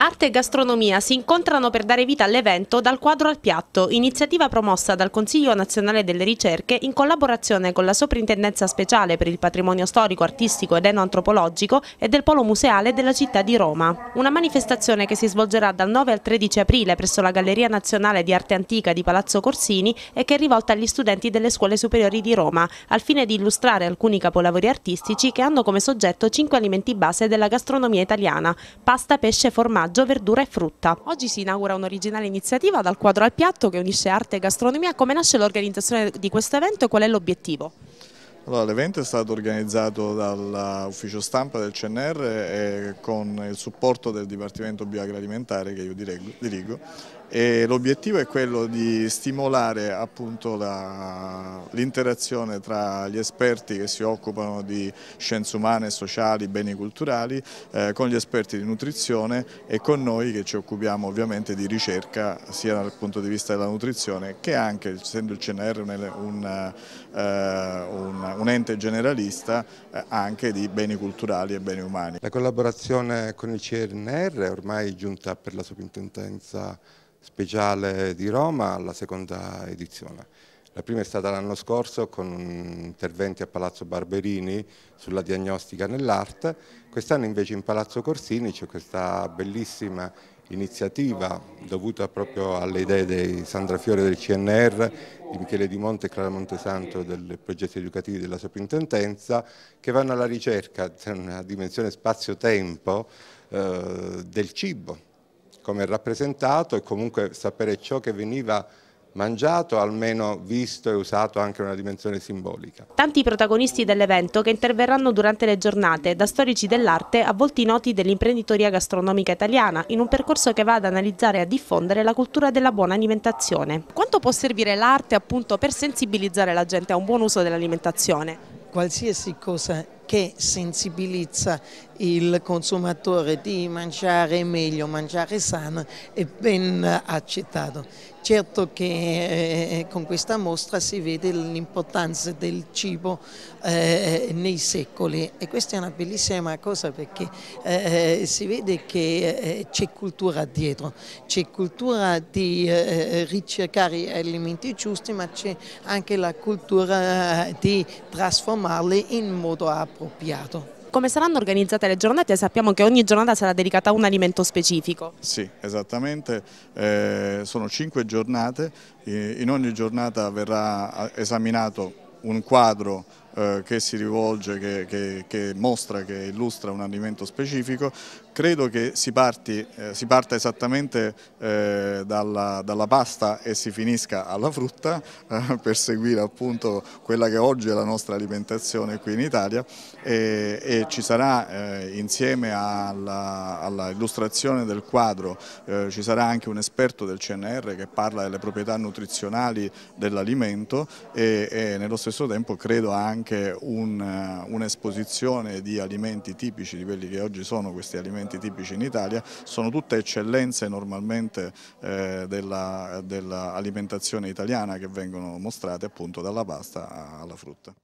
Arte e gastronomia si incontrano per dare vita all'evento Dal quadro al piatto, iniziativa promossa dal Consiglio nazionale delle ricerche in collaborazione con la Soprintendenza speciale per il patrimonio storico, artistico ed enoantropologico e del Polo Museale della città di Roma. Una manifestazione che si svolgerà dal 9 al 13 aprile presso la Galleria Nazionale di Arte Antica di Palazzo Corsini e che è rivolta agli studenti delle scuole superiori di Roma, al fine di illustrare alcuni capolavori artistici che hanno come soggetto cinque alimenti base della gastronomia italiana, pasta, pesce, formaggio formaggio, verdura e frutta. Oggi si inaugura un'originale iniziativa dal quadro al piatto che unisce arte e gastronomia. Come nasce l'organizzazione di questo evento e qual è l'obiettivo? l'evento è stato organizzato dall'ufficio eh, stampa del CNR e con il supporto del Dipartimento Bioagroalimentare che io dirigo L'obiettivo è quello di stimolare l'interazione tra gli esperti che si occupano di scienze umane, sociali, beni culturali, eh, con gli esperti di nutrizione e con noi che ci occupiamo ovviamente di ricerca sia dal punto di vista della nutrizione che anche, essendo il CNR un, un, eh, un, un ente generalista, eh, anche di beni culturali e beni umani. La collaborazione con il CNR è ormai giunta per la sovrintendenza speciale di Roma alla seconda edizione. La prima è stata l'anno scorso con interventi a Palazzo Barberini sulla diagnostica nell'arte, quest'anno invece in Palazzo Corsini c'è questa bellissima iniziativa dovuta proprio alle idee di Sandra Fiore del CNR, di Michele Di Monte e Clara Montesanto del progetto educativo della Soprintendenza, che vanno alla ricerca di una dimensione spazio-tempo eh, del cibo come rappresentato e comunque sapere ciò che veniva mangiato, almeno visto e usato anche una dimensione simbolica. Tanti protagonisti dell'evento che interverranno durante le giornate, da storici dell'arte a volti noti dell'imprenditoria gastronomica italiana, in un percorso che va ad analizzare e a diffondere la cultura della buona alimentazione. Quanto può servire l'arte appunto per sensibilizzare la gente a un buon uso dell'alimentazione? Qualsiasi cosa che sensibilizza il consumatore di mangiare meglio, mangiare sano è ben accettato. Certo che eh, con questa mostra si vede l'importanza del cibo eh, nei secoli e questa è una bellissima cosa perché eh, si vede che eh, c'è cultura dietro, c'è cultura di eh, ricercare gli alimenti giusti ma c'è anche la cultura di trasformarli in modo appropriato oppiato. Come saranno organizzate le giornate? Sappiamo che ogni giornata sarà dedicata a un alimento specifico. Sì, esattamente, eh, sono cinque giornate, in ogni giornata verrà eh, esaminato un quadro eh, che si rivolge, che, che, che, mostra, che illustra un alimento specifico. Credo che si, parti, eh, si parta esattamente eh, dalla, dalla, pasta e si finisca alla frutta eh, per seguire appunto quella che oggi è la nostra alimentazione qui in Italia e, e ci sarà insieme all'illustrazione del quadro ci sarà anche un esperto del CNR che parla delle proprietà nutrizionali dell'alimento e, e nello stesso tempo credo anche anche eh, un'esposizione un di alimenti tipici, di quelli che oggi sono questi alimenti tipici in Italia, sono tutte eccellenze normalmente eh, dell'alimentazione della italiana che vengono mostrate appunto dalla pasta alla frutta.